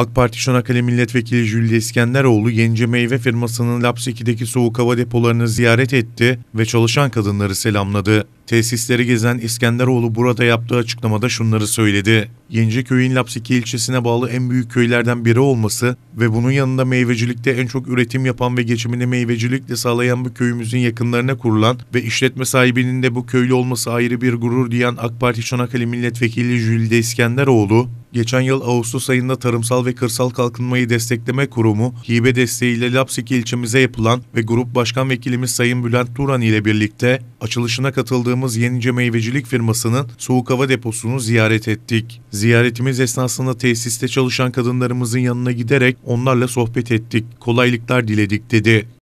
AK Parti Çanakkale Milletvekili Jülya İskenderoğlu Yenice Meyve firmasının Lapseki'deki soğuk hava depolarını ziyaret etti ve çalışan kadınları selamladı. Tesisleri gezen İskenderoğlu burada yaptığı açıklamada şunları söyledi. Yenice köyün Lapseki ilçesine bağlı en büyük köylerden biri olması ve bunun yanında meyvecilikte en çok üretim yapan ve geçimini meyvecilikle sağlayan bu köyümüzün yakınlarına kurulan ve işletme sahibinin de bu köylü olması ayrı bir gurur diyen AK Parti Çanakkale Milletvekili Jülide İskenderoğlu, Geçen yıl Ağustos ayında Tarımsal ve Kırsal Kalkınmayı Destekleme Kurumu, hibe desteğiyle Lapseki ilçemize yapılan ve Grup Başkan Vekilimiz Sayın Bülent Turan ile birlikte açılışına katıldığımız Yenice Meyvecilik firmasının soğuk hava deposunu ziyaret ettik. Ziyaretimiz esnasında tesiste çalışan kadınlarımızın yanına giderek onlarla sohbet ettik, kolaylıklar diledik dedi.